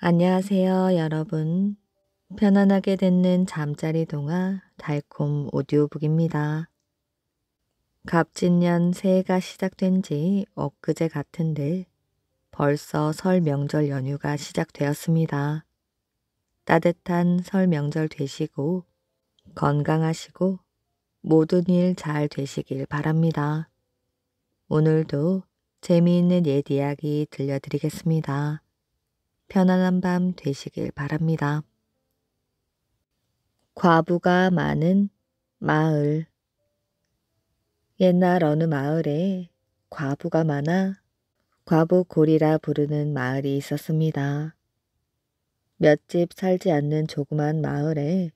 안녕하세요, 여러분. 편안하게 듣는 잠자리 동화 달콤 오디오북입니다. 갑진년 새해가 시작된 지 엊그제 같은데 벌써 설 명절 연휴가 시작되었습니다. 따뜻한 설 명절 되시고 건강하시고 모든 일 잘 되시길 바랍니다. 오늘도 재미있는 옛 이야기 들려드리겠습니다. 편안한 밤 되시길 바랍니다. 과부가 많은 마을 옛날 어느 마을에 과부가 많아 과부골이라 부르는 마을이 있었습니다. 몇 집 살지 않는 조그만 마을에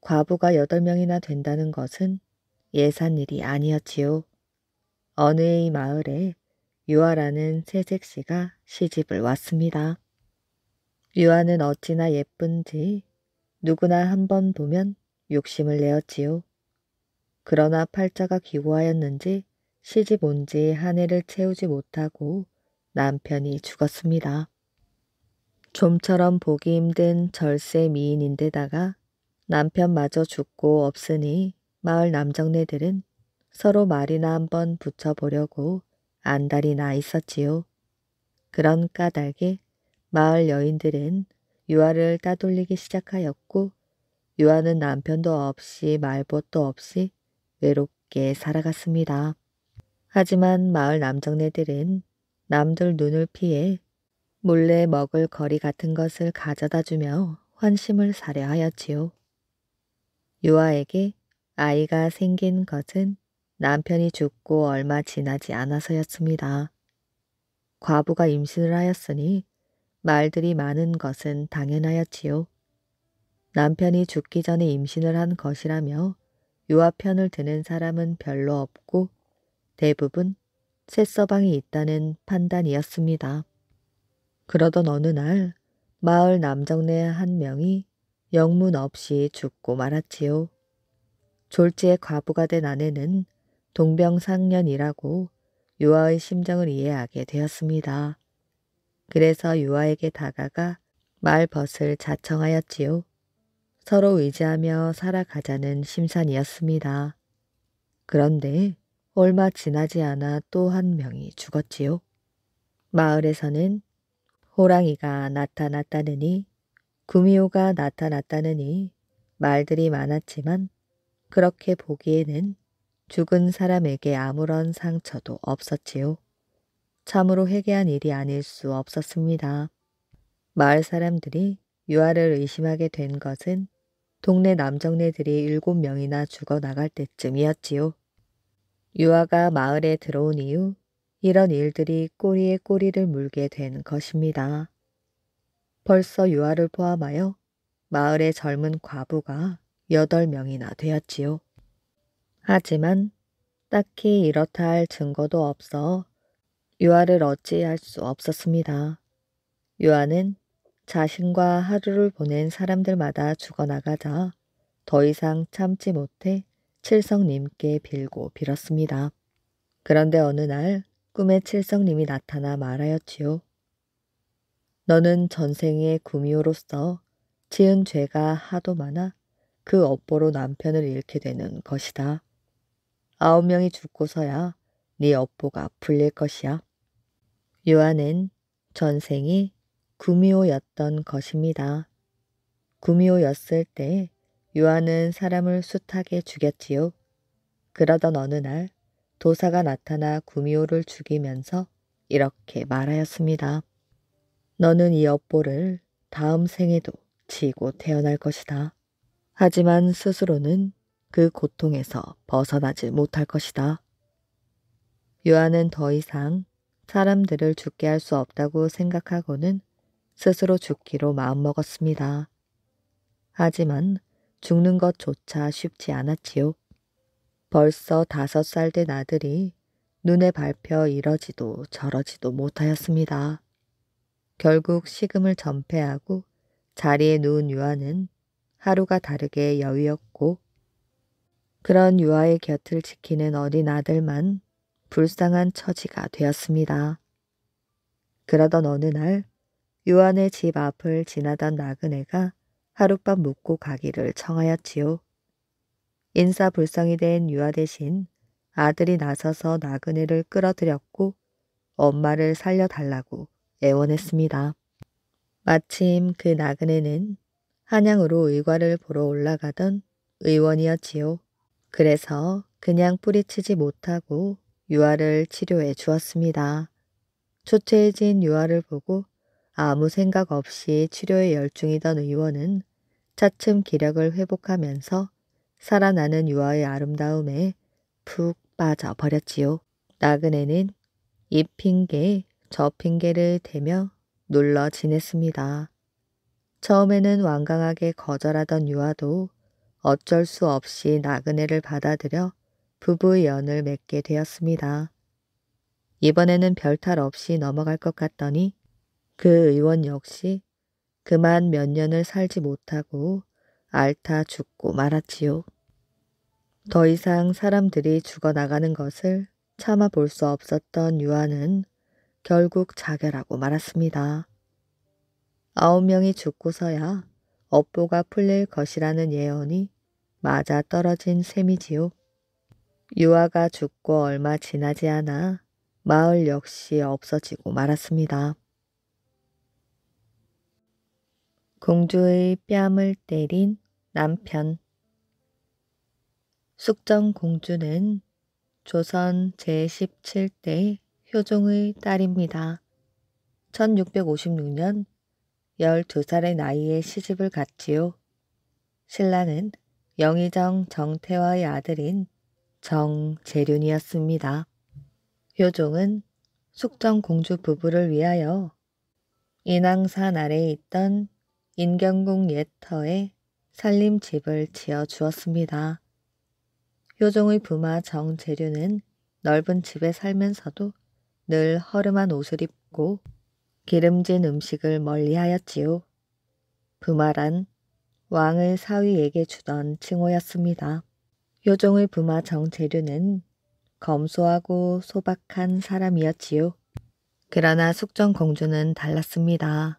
과부가 8 명이나 된다는 것은 예산 일이 아니었지요. 어느 의 마을에 유아라는 새색씨가 시집을 왔습니다. 류아는 어찌나 예쁜지 누구나 한 번 보면 욕심을 내었지요. 그러나 팔자가 기고하였는지 시집 온지 한 해를 채우지 못하고 남편이 죽었습니다. 좀처럼 보기 힘든 절세 미인인데다가 남편마저 죽고 없으니 마을 남정네들은 서로 말이나 한 번 붙여보려고 안달이 나 있었지요. 그런 까닭에 마을 여인들은 유아를 따돌리기 시작하였고 유아는 남편도 없이 말벗도 없이 외롭게 살아갔습니다. 하지만 마을 남정네들은 남들 눈을 피해 몰래 먹을 거리 같은 것을 가져다 주며 환심을 사려 하였지요. 유아에게 아이가 생긴 것은 남편이 죽고 얼마 지나지 않아서였습니다. 과부가 임신을 하였으니 말들이 많은 것은 당연하였지요. 남편이 죽기 전에 임신을 한 것이라며 유아편을 드는 사람은 별로 없고 대부분 새서방이 있다는 판단이었습니다. 그러던 어느 날 마을 남정네 한 명이 영문 없이 죽고 말았지요. 졸지에 과부가 된 아내는 동병상련이라고 유아의 심정을 이해하게 되었습니다. 그래서 유아에게 다가가 말벗을 자청하였지요. 서로 의지하며 살아가자는 심산이었습니다. 그런데 얼마 지나지 않아 또 한 명이 죽었지요. 마을에서는 호랑이가 나타났다느니 구미호가 나타났다느니 말들이 많았지만 그렇게 보기에는 죽은 사람에게 아무런 상처도 없었지요. 참으로 회개한 일이 아닐 수 없었습니다. 마을 사람들이 유아를 의심하게 된 것은 동네 남정네들이 일곱 명이나 죽어 나갈 때쯤이었지요. 유아가 마을에 들어온 이후 이런 일들이 꼬리에 꼬리를 물게 된 것입니다. 벌써 유아를 포함하여 마을의 젊은 과부가 여덟 명이나 되었지요. 하지만 딱히 이렇다 할 증거도 없어 유아를 어찌할 수 없었습니다. 유아는 자신과 하루를 보낸 사람들마다 죽어나가자 더 이상 참지 못해 칠성님께 빌고 빌었습니다. 그런데 어느 날 꿈에 칠성님이 나타나 말하였지요. 너는 전생의 구미호로서 지은 죄가 하도 많아 그 업보로 남편을 잃게 되는 것이다. 아홉 명이 죽고서야 네 업보가 불릴 것이야. 요한은 전생이 구미호였던 것입니다. 구미호였을 때 요한은 사람을 숱하게 죽였지요. 그러던 어느 날 도사가 나타나 구미호를 죽이면서 이렇게 말하였습니다. 너는 이 업보를 다음 생에도 지고 태어날 것이다. 하지만 스스로는 그 고통에서 벗어나지 못할 것이다. 요한은 더 이상 사람들을 죽게 할 수 없다고 생각하고는 스스로 죽기로 마음먹었습니다. 하지만 죽는 것조차 쉽지 않았지요. 벌써 다섯 살 된 아들이 눈에 밟혀 이러지도 저러지도 못하였습니다. 결국 식음을 전폐하고 자리에 누운 유아는 하루가 다르게 여위였고 그런 유아의 곁을 지키는 어린 아들만 불쌍한 처지가 되었습니다. 그러던 어느 날 요한의 집 앞을 지나던 나그네가 하룻밤 묵고 가기를 청하였지요. 인사불성이 된 유아 대신 아들이 나서서 나그네를 끌어들였고 엄마를 살려달라고 애원했습니다. 마침 그 나그네는 한양으로 의과를 보러 올라가던 의원이었지요. 그래서 그냥 뿌리치지 못하고 유아를 치료해 주었습니다. 초췌해진 유아를 보고 아무 생각 없이 치료에 열중이던 의원은 차츰 기력을 회복하면서 살아나는 유아의 아름다움에 푹 빠져버렸지요. 나그네는 이 핑계 저 핑계를 대며 놀러 지냈습니다. 처음에는 완강하게 거절하던 유아도 어쩔 수 없이 나그네를 받아들여 부부 연을 맺게 되었습니다. 이번에는 별탈 없이 넘어갈 것 같더니 그 의원 역시 그만 몇 년을 살지 못하고 앓다 죽고 말았지요. 더 이상 사람들이 죽어나가는 것을 참아 볼 수 없었던 유아는 결국 자결하고 말았습니다. 아홉 명이 죽고서야 업보가 풀릴 것이라는 예언이 맞아 떨어진 셈이지요. 유아가 죽고 얼마 지나지 않아 마을 역시 없어지고 말았습니다. 공주의 뺨을 때린 남편 숙정 공주는 조선 제17대 효종의 딸입니다. 1656년 12살의 나이에 시집을 갔지요. 신라는 영의정 정태화의 아들인 정재륜이었습니다. 효종은 숙정공주 부부를 위하여 인왕산 아래에 있던 인경궁 옛터에 살림집을 지어 주었습니다. 효종의 부마 정재륜은 넓은 집에 살면서도 늘 허름한 옷을 입고 기름진 음식을 멀리하였지요. 부마란 왕을 사위에게 주던 칭호였습니다. 요정의 부마 정재료는 검소하고 소박한 사람이었지요. 그러나 숙정공주는 달랐습니다.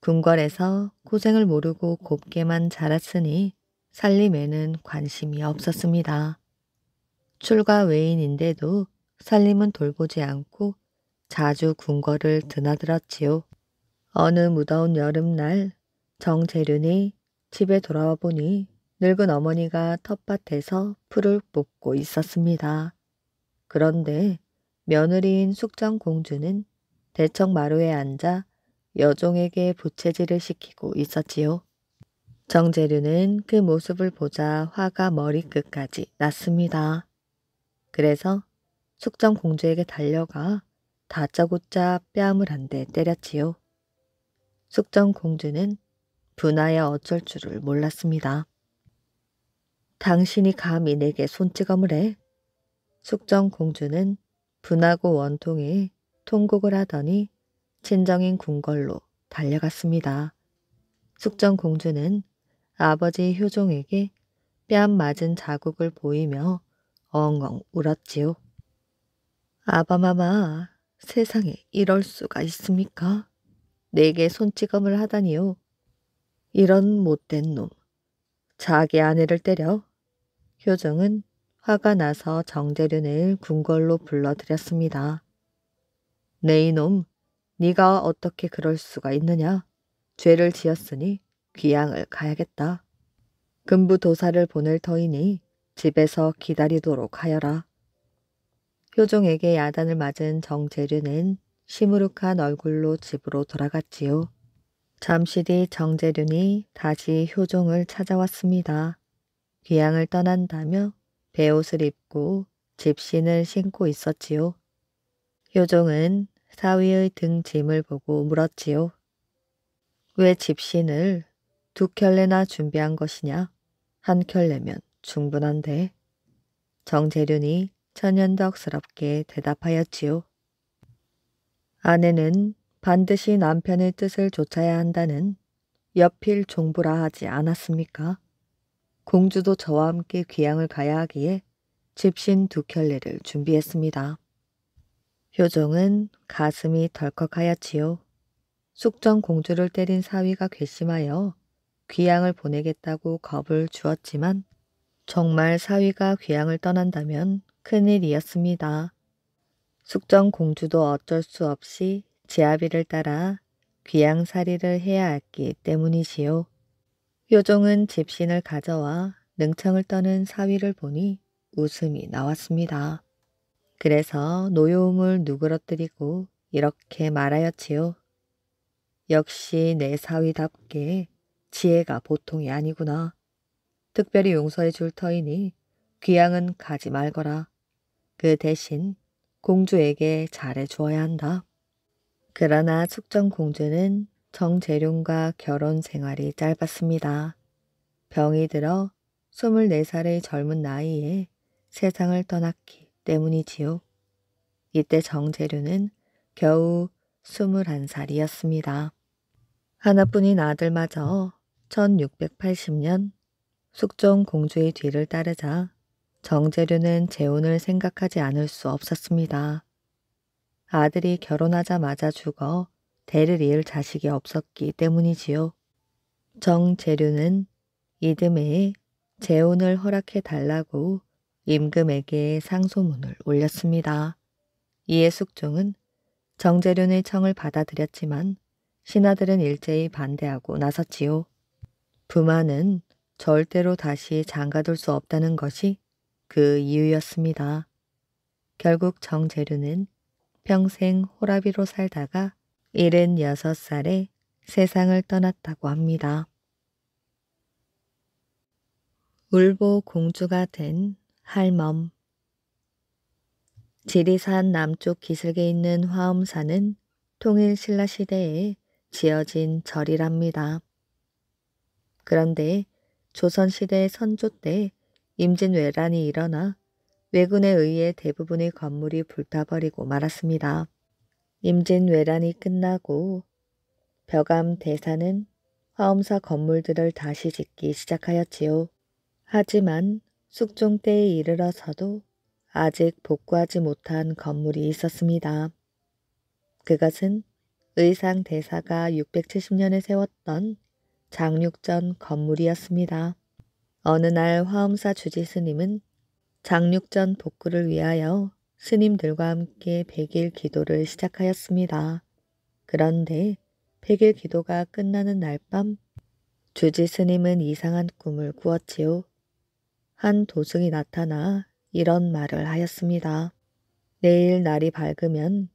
궁궐에서 고생을 모르고 곱게만 자랐으니 살림에는 관심이 없었습니다. 출가 외인인데도 살림은 돌보지 않고 자주 궁궐을 드나들었지요. 어느 무더운 여름날 정재륜이 집에 돌아와 보니 늙은 어머니가 텃밭에서 풀을 뽑고 있었습니다. 그런데 며느리인 숙정공주는 대청마루에 앉아 여종에게 부채질을 시키고 있었지요. 정재류는 그 모습을 보자 화가 머리끝까지 났습니다. 그래서 숙정공주에게 달려가 다짜고짜 뺨을 한 대 때렸지요. 숙정공주는 분하여 어쩔 줄을 몰랐습니다. 당신이 감히 내게 손찌검을 해? 숙정공주는 분하고 원통에 통곡을 하더니 친정인 궁궐로 달려갔습니다. 숙정공주는 아버지 효종에게 뺨 맞은 자국을 보이며 엉엉 울었지요. 아바마마 세상에 이럴 수가 있습니까? 내게 손찌검을 하다니요. 이런 못된 놈. 자기 아내를 때려 효정은 화가 나서 정재륜을 궁궐로 불러들였습니다. 네 이놈, 네가 어떻게 그럴 수가 있느냐? 죄를 지었으니 귀양을 가야겠다. 금부 도사를 보낼 터이니 집에서 기다리도록 하여라. 효종에게 야단을 맞은 정재륜은 시무룩한 얼굴로 집으로 돌아갔지요. 잠시 뒤 정재륜이 다시 효종을 찾아왔습니다. 귀향을 떠난다며 배옷을 입고 집신을 신고 있었지요. 효종은 사위의 등 짐을 보고 물었지요. 왜 집신을 두 켤레나 준비한 것이냐? 한 켤레면 충분한데. 정재륜이 천연덕스럽게 대답하였지요. 아내는 반드시 남편의 뜻을 좇아야 한다는 옆필 종부라 하지 않았습니까? 공주도 저와 함께 귀향을 가야 하기에 집신 두 켤레를 준비했습니다. 효종은 가슴이 덜컥 하였지요. 숙정 공주를 때린 사위가 괘씸하여 귀향을 보내겠다고 겁을 주었지만 정말 사위가 귀향을 떠난다면 큰일이었습니다. 숙정 공주도 어쩔 수 없이 지아비를 따라 귀향살이를 해야 했기 때문이지요. 효종은 집신을 가져와 능청을 떠는 사위를 보니 웃음이 나왔습니다. 그래서 노여움을 누그러뜨리고 이렇게 말하였지요. 역시 내 사위답게 지혜가 보통이 아니구나. 특별히 용서해 줄 터이니 귀향은 가지 말거라. 그 대신 공주에게 잘해 주어야 한다. 그러나 숙정 공주는 정재룡과 결혼 생활이 짧았습니다. 병이 들어 24살의 젊은 나이에 세상을 떠났기 때문이지요. 이때 정재류은 겨우 21살이었습니다. 하나뿐인 아들마저 1680년 숙종 공주의 뒤를 따르자 정재류는 재혼을 생각하지 않을 수 없었습니다. 아들이 결혼하자마자 죽어 대를 이을 자식이 없었기 때문이지요. 정재류는 이듬해 에 재혼을 허락해 달라고 임금에게 상소문을 올렸습니다. 이에 숙종은 정재륜의 청을 받아들였지만 신하들은 일제히 반대하고 나섰지요. 부마는 절대로 다시 장가둘 수 없다는 것이 그 이유였습니다. 결국 정재륜은 평생 호라비로 살다가 76 살에 세상을 떠났다고 합니다. 울보 공주가 된 할멈 지리산 남쪽 기슭에 있는 화엄산은 통일신라 시대에 지어진 절이랍니다. 그런데 조선시대 선조 때 임진왜란이 일어나 왜군에 의해 대부분의 건물이 불타버리고 말았습니다. 임진왜란이 끝나고 벼감 대사는 화엄사 건물들을 다시 짓기 시작하였지요. 하지만 숙종 때에 이르러서도 아직 복구하지 못한 건물이 있었습니다. 그것은 의상 대사가 670년에 세웠던 장육전 건물이었습니다. 어느 날 화엄사 주지스님은 장육전 복구를 위하여 스님들과 함께 백일 기도를 시작하였습니다. 그런데 백일 기도가 끝나는 날 밤 주지 스님은 이상한 꿈을 꾸었지요. 한 도승이 나타나 이런 말을 하였습니다. 내일 날이 밝으면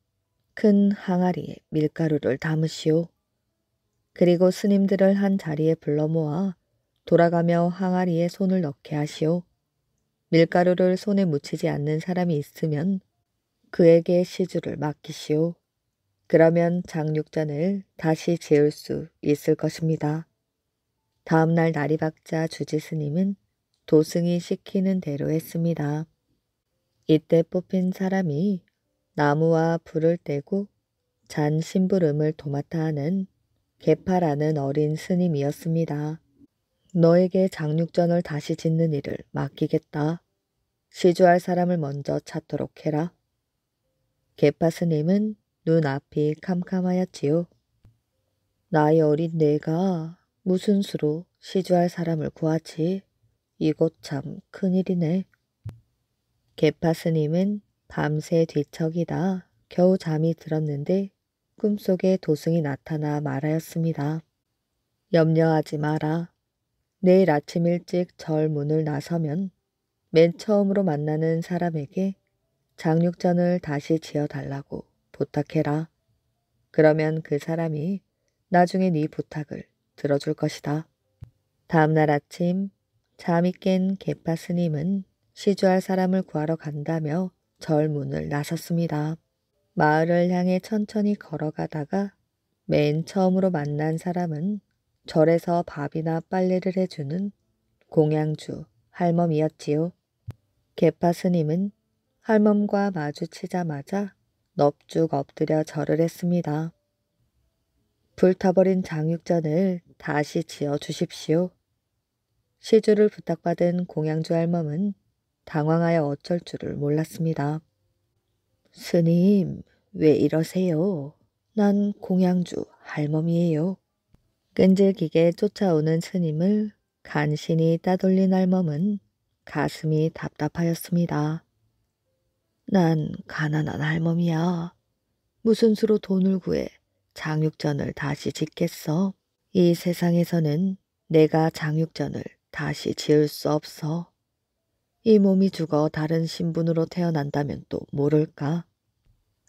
큰 항아리에 밀가루를 담으시오. 그리고 스님들을 한 자리에 불러 모아 돌아가며 항아리에 손을 넣게 하시오. 밀가루를 손에 묻히지 않는 사람이 있으면 그에게 시주를 맡기시오. 그러면 장육전을 다시 지을 수 있을 것입니다. 다음날 나리 박자 주지스님은 도승이 시키는 대로 했습니다. 이때 뽑힌 사람이 나무와 불을 떼고 잔 심부름을 도맡아 하는 개파라는 어린 스님이었습니다. 너에게 장육전을 다시 짓는 일을 맡기겠다. 시주할 사람을 먼저 찾도록 해라. 개파 스님은 눈앞이 캄캄하였지요. 나의 어린 내가 무슨 수로 시주할 사람을 구하지? 이곳 참 큰일이네. 개파 스님은 밤새 뒤척이다 겨우 잠이 들었는데 꿈속에 도승이 나타나 말하였습니다. 염려하지 마라. 내일 아침 일찍 절 문을 나서면 맨 처음으로 만나는 사람에게 장육전을 다시 지어달라고 부탁해라. 그러면 그 사람이 나중에 네 부탁을 들어줄 것이다. 다음날 아침 잠이 깬 개파 스님은 시주할 사람을 구하러 간다며 절 문을 나섰습니다. 마을을 향해 천천히 걸어가다가 맨 처음으로 만난 사람은 절에서 밥이나 빨래를 해주는 공양주 할멈이었지요. 개파 스님은 할멈과 마주치자마자 넙죽 엎드려 절을 했습니다. 불타버린 장육전을 다시 지어 주십시오. 시주를 부탁받은 공양주 할멈은 당황하여 어쩔 줄을 몰랐습니다. 스님, 왜 이러세요? 난 공양주 할멈이에요. 끈질기게 쫓아오는 스님을 간신히 따돌린 알멈은 가슴이 답답하였습니다. 난 가난한 할멈이야. 무슨 수로 돈을 구해 장육전을 다시 짓겠어? 이 세상에서는 내가 장육전을 다시 지을 수 없어. 이 몸이 죽어 다른 신분으로 태어난다면 또 모를까?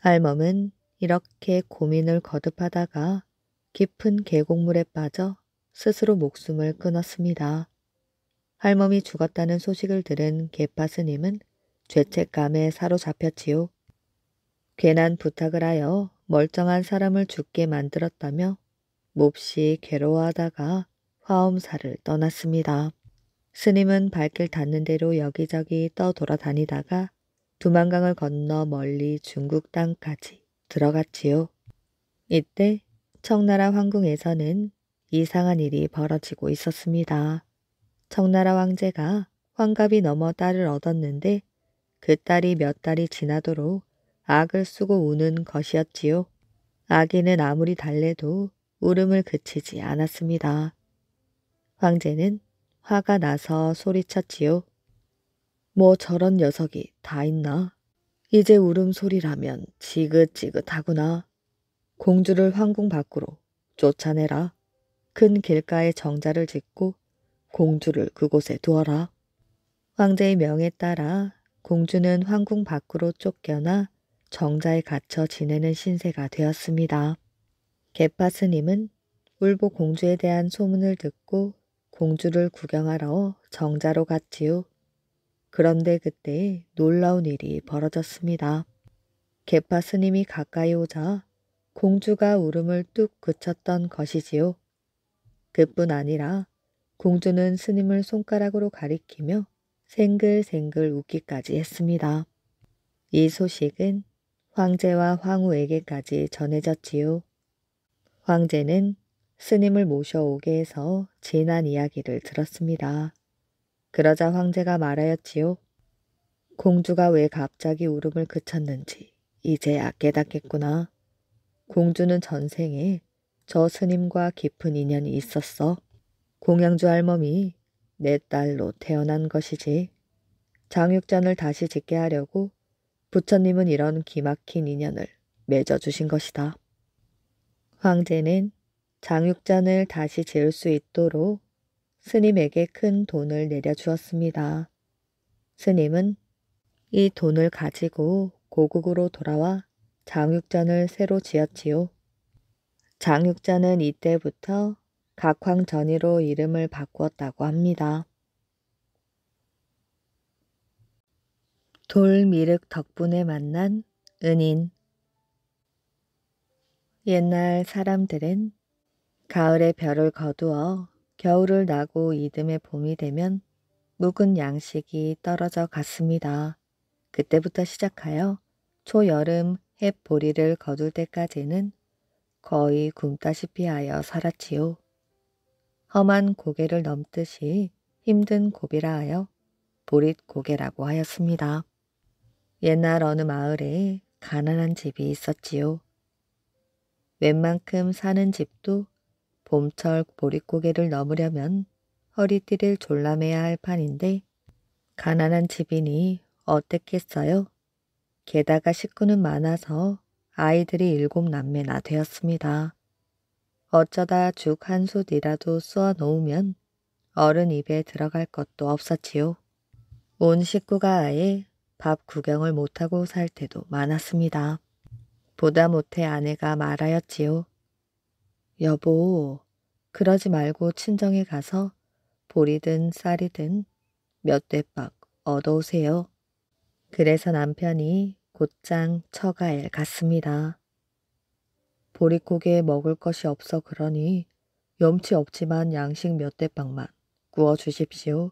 할멈은 이렇게 고민을 거듭하다가 깊은 계곡물에 빠져 스스로 목숨을 끊었습니다. 할멈이 죽었다는 소식을 들은 개파 스님은 죄책감에 사로잡혔지요. 괜한 부탁을 하여 멀쩡한 사람을 죽게 만들었다며 몹시 괴로워하다가 화엄사를 떠났습니다. 스님은 발길 닿는 대로 여기저기 떠돌아다니다가 두만강을 건너 멀리 중국 땅까지 들어갔지요. 이때 청나라 황궁에서는 이상한 일이 벌어지고 있었습니다. 청나라 왕제가 황갑이 넘어 딸을 얻었는데 그 딸이 몇 달이 지나도록 악을 쓰고 우는 것이었지요. 아기는 아무리 달래도 울음을 그치지 않았습니다. 황제는 화가 나서 소리쳤지요. 뭐 저런 녀석이 다 있나? 이제 울음소리라면 지긋지긋하구나. 공주를 황궁 밖으로 쫓아내라. 큰 길가에 정자를 짓고 공주를 그곳에 두어라. 황제의 명에 따라 공주는 황궁 밖으로 쫓겨나 정자에 갇혀 지내는 신세가 되었습니다. 개파 스님은 울보 공주에 대한 소문을 듣고 공주를 구경하러 정자로 갔지요. 그런데 그때 놀라운 일이 벌어졌습니다. 개파 스님이 가까이 오자 공주가 울음을 뚝 그쳤던 것이지요. 그뿐 아니라 공주는 스님을 손가락으로 가리키며 생글생글 웃기까지 했습니다. 이 소식은 황제와 황후에게까지 전해졌지요. 황제는 스님을 모셔오게 해서 지난 이야기를 들었습니다. 그러자 황제가 말하였지요. 공주가 왜 갑자기 울음을 그쳤는지 이제야 깨닫겠구나. 공주는 전생에 저 스님과 깊은 인연이 있었어. 공양주 할멈이 내 딸로 태어난 것이지. 장육전을 다시 짓게 하려고 부처님은 이런 기막힌 인연을 맺어주신 것이다. 황제는 장육전을 다시 지을 수 있도록 스님에게 큰 돈을 내려주었습니다. 스님은 이 돈을 가지고 고국으로 돌아와 장육전을 새로 지었지요. 장육전은 이때부터 각황 전이로 이름을 바꾸었다고 합니다. 돌미륵 덕분에 만난 은인 옛날 사람들은 가을에 별을 거두어 겨울을 나고 이듬해 봄이 되면 묵은 양식이 떨어져 갔습니다. 그때부터 시작하여 초여름 햇보리를 거둘 때까지는 거의 굶다시피 하여 살았지요. 험한 고개를 넘듯이 힘든 고비라 하여 보릿고개라고 하였습니다. 옛날 어느 마을에 가난한 집이 있었지요. 웬만큼 사는 집도 봄철 보릿고개를 넘으려면 허리띠를 졸라매야 할 판인데 가난한 집이니 어땠겠어요? 게다가 식구는 많아서 아이들이 일곱 남매나 되었습니다. 어쩌다 죽 한 솥이라도 쏘아 놓으면 어른 입에 들어갈 것도 없었지요. 온 식구가 아예 밥 구경을 못하고 살 때도 많았습니다. 보다 못해 아내가 말하였지요. 여보, 그러지 말고 친정에 가서 보리든 쌀이든 몇 대박 얻어오세요. 그래서 남편이 곧장 처가에 갔습니다. 보릿고개 먹을 것이 없어 그러니 염치 없지만 양식 몇 대빵만 구워 주십시오.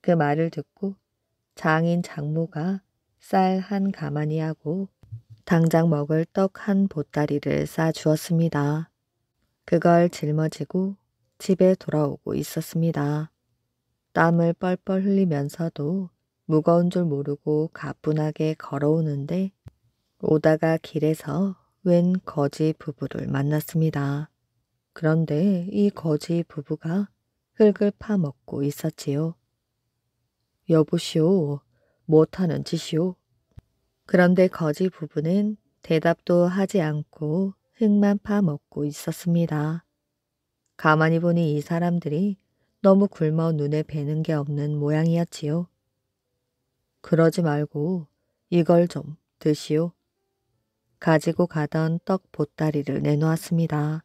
그 말을 듣고 장인 장모가 쌀 한 가마니 하고 당장 먹을 떡 한 보따리를 싸주었습니다. 그걸 짊어지고 집에 돌아오고 있었습니다. 땀을 뻘뻘 흘리면서도 무거운 줄 모르고 가뿐하게 걸어오는데 오다가 길에서 웬 거지 부부를 만났습니다. 그런데 이 거지 부부가 흙을 파먹고 있었지요. 여보시오, 못하는 짓이오. 그런데 거지 부부는 대답도 하지 않고 흙만 파먹고 있었습니다. 가만히 보니 이 사람들이 너무 굶어 눈에 뵈는 게 없는 모양이었지요. 그러지 말고 이걸 좀 드시오. 가지고 가던 떡 보따리를 내놓았습니다.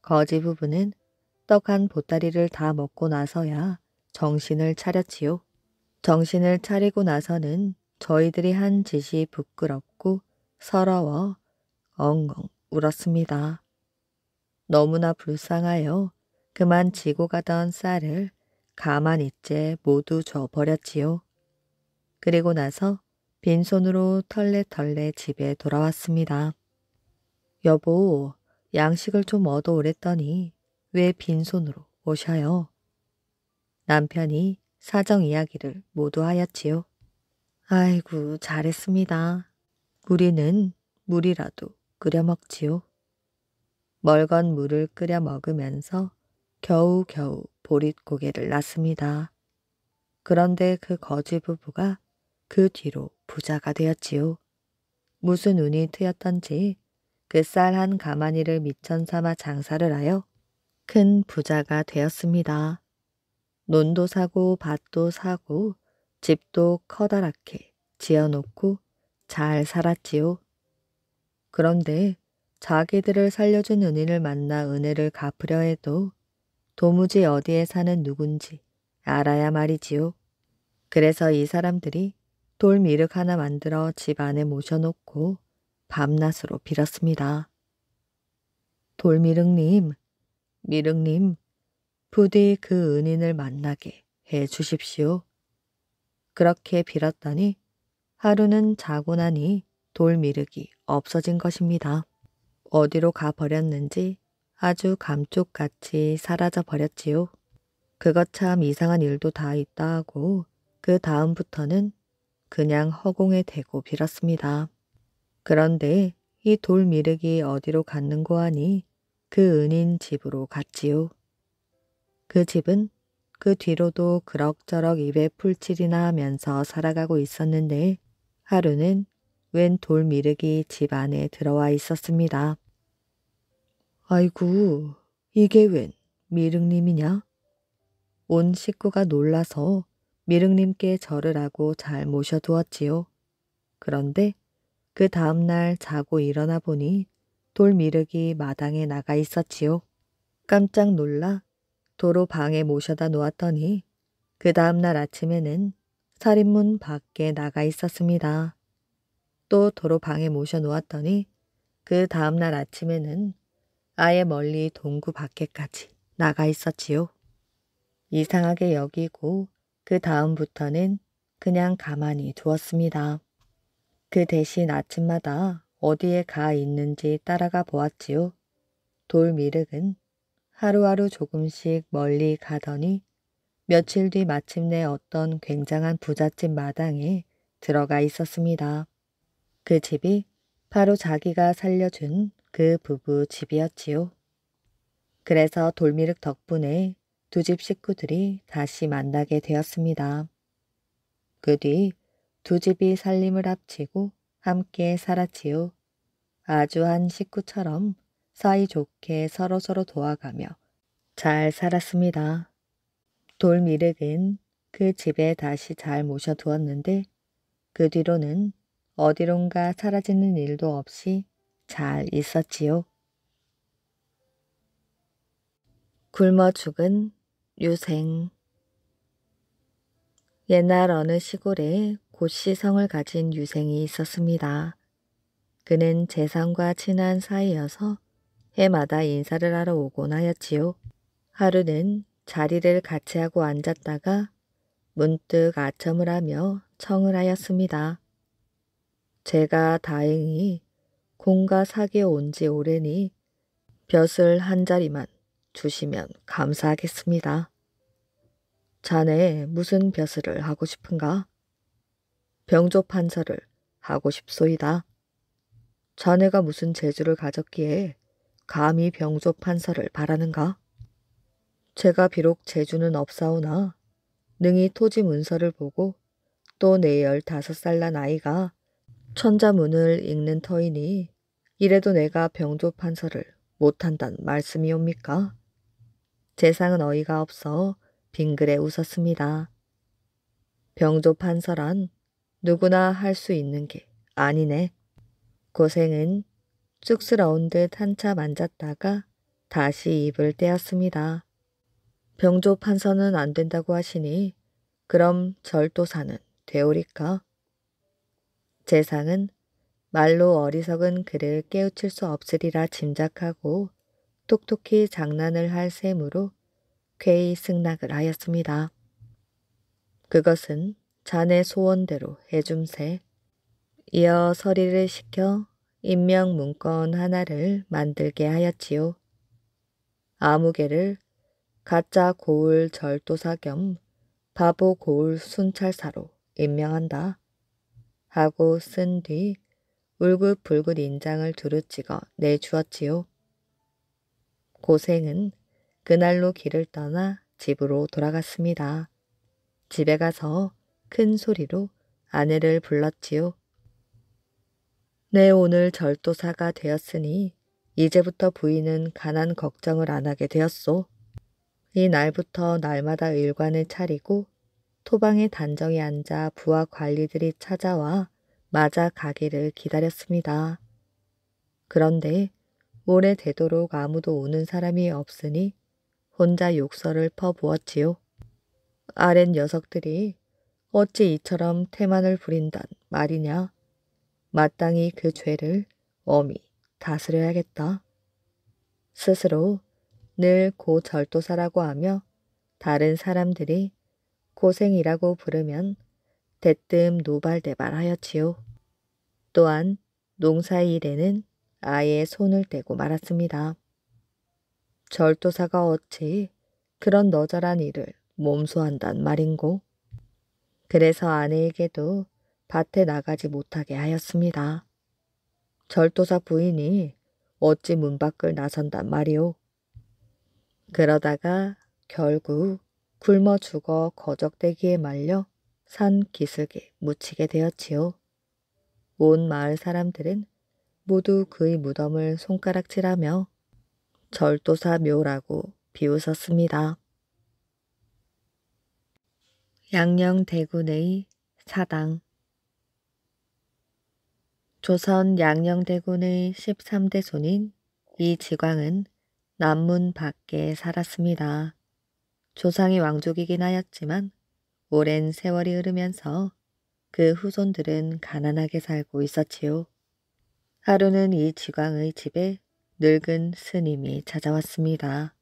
거지 부부는 떡 한 보따리를 다 먹고 나서야 정신을 차렸지요. 정신을 차리고 나서는 저희들이 한 짓이 부끄럽고 서러워 엉엉 울었습니다. 너무나 불쌍하여 그만 지고 가던 쌀을 가만히 째 모두 줘버렸지요. 그리고 나서 빈손으로 털레털레 집에 돌아왔습니다. 여보, 양식을 좀 얻어오랬더니 왜 빈손으로 오셔요? 남편이 사정 이야기를 모두 하였지요. 아이고, 잘했습니다. 우리는 물이라도 끓여 먹지요. 멀건 물을 끓여 먹으면서 겨우겨우 보릿고개를 놨습니다 그런데 그 거지 부부가 그 뒤로 부자가 되었지요. 무슨 운이 트였던지 그 쌀 한 가마니를 미천 삼아 장사를 하여 큰 부자가 되었습니다. 논도 사고 밭도 사고 집도 커다랗게 지어놓고 잘 살았지요. 그런데 자기들을 살려준 은인을 만나 은혜를 갚으려 해도 도무지 어디에 사는 누군지 알아야 말이지요. 그래서 이 사람들이 돌 미륵 하나 만들어 집 안에 모셔놓고 밤낮으로 빌었습니다. 돌미륵님, 미륵님, 부디 그 은인을 만나게 해 주십시오. 그렇게 빌었더니 하루는 자고 나니 돌미륵이 없어진 것입니다. 어디로 가버렸는지 아주 감쪽같이 사라져 버렸지요. 그것 참 이상한 일도 다 있다 하고 그 다음부터는 그냥 허공에 대고 빌었습니다. 그런데 이돌 미륵이 어디로 갔는고 하니 그 은인 집으로 갔지요. 그 집은 그 뒤로도 그럭저럭 입에 풀칠이나 하면서 살아가고 있었는데 하루는 웬돌 미륵이 집 안에 들어와 있었습니다. 아이고 이게 웬 미륵님이냐? 온 식구가 놀라서 미륵님께 절을 하고 잘 모셔두었지요. 그런데 그 다음날 자고 일어나 보니 돌미륵이 마당에 나가 있었지요. 깜짝 놀라 도로 방에 모셔다 놓았더니 그 다음날 아침에는 살인문 밖에 나가 있었습니다. 또 도로 방에 모셔 놓았더니 그 다음날 아침에는 아예 멀리 동구 밖에까지 나가 있었지요. 이상하게 여기고 그 다음부터는 그냥 가만히 두었습니다. 그 대신 아침마다 어디에 가 있는지 따라가 보았지요. 돌미륵은 하루하루 조금씩 멀리 가더니 며칠 뒤 마침내 어떤 굉장한 부잣집 마당에 들어가 있었습니다. 그 집이 바로 자기가 살려준 그 부부 집이었지요. 그래서 돌미륵 덕분에 두집 식구들이 다시 만나게 되었습니다. 그 뒤 두 집이 살림을 합치고 함께 살았지요. 아주 한 식구처럼 사이좋게 서로서로 도와가며 잘 살았습니다. 돌미륵은 그 집에 다시 잘 모셔두었는데 그 뒤로는 어디론가 사라지는 일도 없이 잘 있었지요. 굶어 죽은 유생 옛날 어느 시골에 고시성을 가진 유생이 있었습니다. 그는 재상과 친한 사이여서 해마다 인사를 하러 오곤 하였지요. 하루는 자리를 같이 하고 앉았다가 문득 아첨을 하며 청을 하였습니다. 제가 다행히 공과 사계 온지 오래니 벼슬 한 자리만 주시면 감사하겠습니다. 자네 무슨 벼슬을 하고 싶은가? 병조 판서를 하고 싶소이다. 자네가 무슨 재주를 가졌기에 감히 병조 판서를 바라는가? 제가 비록 재주는 없사오나 능히 토지 문서를 보고 또내 네 열다섯 살 난 아이가 천자문을 읽는 터이니 이래도 내가 병조 판서를 못한단 말씀이옵니까? 재상은 어이가 없어 빙그레 웃었습니다. 병조 판서란 누구나 할 수 있는 게 아니네. 고생은 쑥스러운 듯 한참 앉았다가 다시 입을 떼었습니다. 병조 판서는 안 된다고 하시니 그럼 절도사는 되오리까? 재상은 말로 어리석은 그를 깨우칠 수 없으리라 짐작하고 톡톡히 장난을 할 셈으로 쾌히 승낙을 하였습니다. 그것은 자네 소원대로 해줌세. 이어 서리를 시켜 인명 문건 하나를 만들게 하였지요. 아무개를 가짜 고을 절도사 겸 바보 고을 순찰사로 임명한다. 하고 쓴 뒤 울긋불긋 인장을 두루 찍어 내주었지요. 고생은 그날로 길을 떠나 집으로 돌아갔습니다. 집에 가서 큰 소리로 아내를 불렀지요. 내 네, 오늘 절도사가 되었으니 이제부터 부인은 가난 걱정을 안 하게 되었소. 이 날부터 날마다 일관을 차리고 토방에단정히 앉아 부하 관리들이 찾아와 맞아 가기를 기다렸습니다. 그런데 오래되도록 아무도 오는 사람이 없으니 혼자 욕설을 퍼부었지요. 아랫 녀석들이 어찌 이처럼 태만을 부린단 말이냐. 마땅히 그 죄를 어미 다스려야겠다. 스스로 늘 고절도사라고 하며 다른 사람들이 고생이라고 부르면 대뜸 노발대발하였지요. 또한 농사일에는 아예 손을 떼고 말았습니다. 절도사가 어찌 그런 너절한 일을 몸소한단 말인고. 그래서 아내에게도 밭에 나가지 못하게 하였습니다. 절도사 부인이 어찌 문 밖을 나선단 말이오. 그러다가 결국 굶어 죽어 거적대기에 말려 산 기슭에 묻히게 되었지요. 온 마을 사람들은 모두 그의 무덤을 손가락질하며 절도사 묘라고 비웃었습니다. 양녕 대군의 사당 조선 양녕 대군의 13대 손인 이 지광은 남문 밖에 살았습니다. 조상이 왕족이긴 하였지만 오랜 세월이 흐르면서 그 후손들은 가난하게 살고 있었지요. 하루는 이 지광의 집에 늙은 스님이 찾아왔습니다.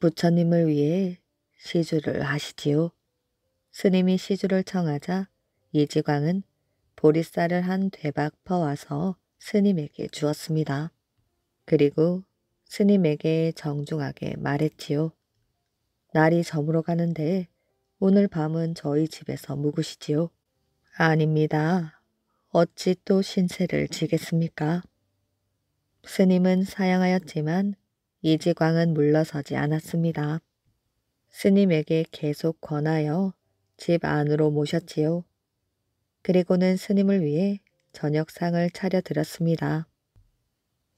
부처님을 위해 시주를 하시지요. 스님이 시주를 청하자 이지광은 보리쌀을 한 대박 퍼와서 스님에게 주었습니다. 그리고 스님에게 정중하게 말했지요. 날이 저물어 가는데 오늘 밤은 저희 집에서 묵으시지요. 아닙니다. 어찌 또 신세를 지겠습니까? 스님은 사양하였지만 이지광은 물러서지 않았습니다. 스님에게 계속 권하여 집 안으로 모셨지요. 그리고는 스님을 위해 저녁상을 차려드렸습니다.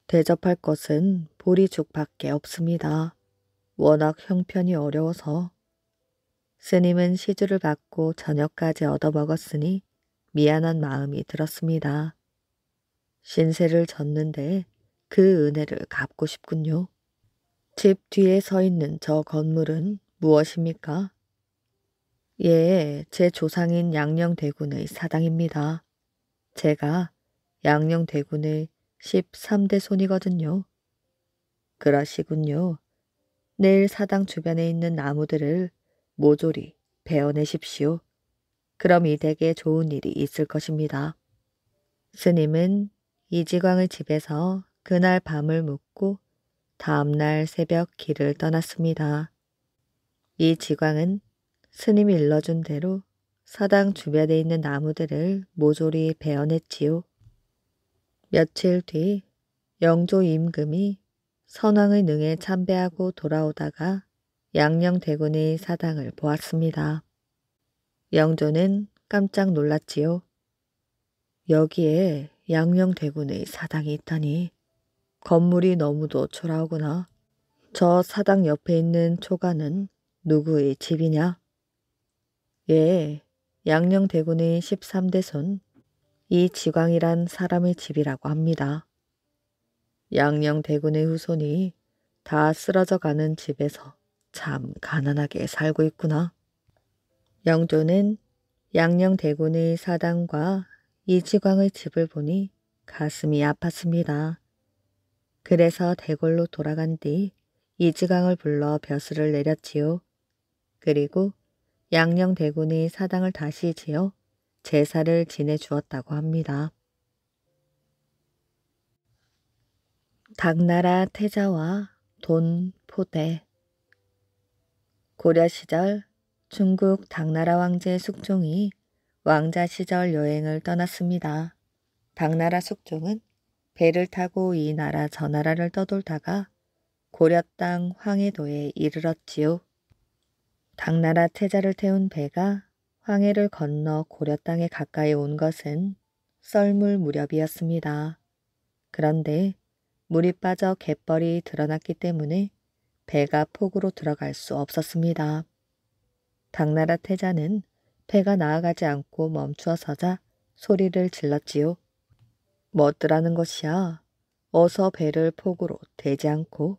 대접할 것은 보리죽밖에 없습니다. 워낙 형편이 어려워서. 스님은 시주를 받고 저녁까지 얻어먹었으니 미안한 마음이 들었습니다. 신세를 졌는데 그 은혜를 갚고 싶군요. 집 뒤에 서 있는 저 건물은 무엇입니까? 예, 제 조상인 양녕대군의 사당입니다. 제가 양녕대군의 13대 손이거든요. 그러시군요. 내일 사당 주변에 있는 나무들을 모조리 베어내십시오. 그럼 이 댁에 좋은 일이 있을 것입니다. 스님은 이지광의 집에서 그날 밤을 묵고 다음날 새벽 길을 떠났습니다. 이 지광은 스님이 일러준 대로 사당 주변에 있는 나무들을 모조리 베어냈지요. 며칠 뒤 영조 임금이 선왕의 능에 참배하고 돌아오다가 양녕대군의 사당을 보았습니다. 영조는 깜짝 놀랐지요. 여기에 양녕대군의 사당이 있다니 건물이 너무도 초라하구나. 저 사당 옆에 있는 초가는 누구의 집이냐? 예, 양녕대군의 13대 손, 이 지광이란 사람의 집이라고 합니다. 양녕대군의 후손이 다 쓰러져가는 집에서 참 가난하게 살고 있구나. 영조는 양녕대군의 사당과 이지광의 집을 보니 가슴이 아팠습니다. 그래서 대궐로 돌아간 뒤 이지광을 불러 벼슬을 내렸지요. 그리고 양녕대군의 사당을 다시 지어 제사를 지내주었다고 합니다. 당나라 태자와 돈, 포대 고려 시절 중국 당나라 왕제 숙종이 왕자 시절 여행을 떠났습니다. 당나라 숙종은 배를 타고 이 나라 저 나라를 떠돌다가 고려 땅 황해도에 이르렀지요. 당나라 태자를 태운 배가 황해를 건너 고려 땅에 가까이 온 것은 썰물 무렵이었습니다. 그런데 물이 빠져 갯벌이 드러났기 때문에 배가 폭으로 들어갈 수 없었습니다. 당나라 태자는 배가 나아가지 않고 멈추어 서자 소리를 질렀지요. 멋들하는 것이야. 어서 배를 폭으로 대지 않고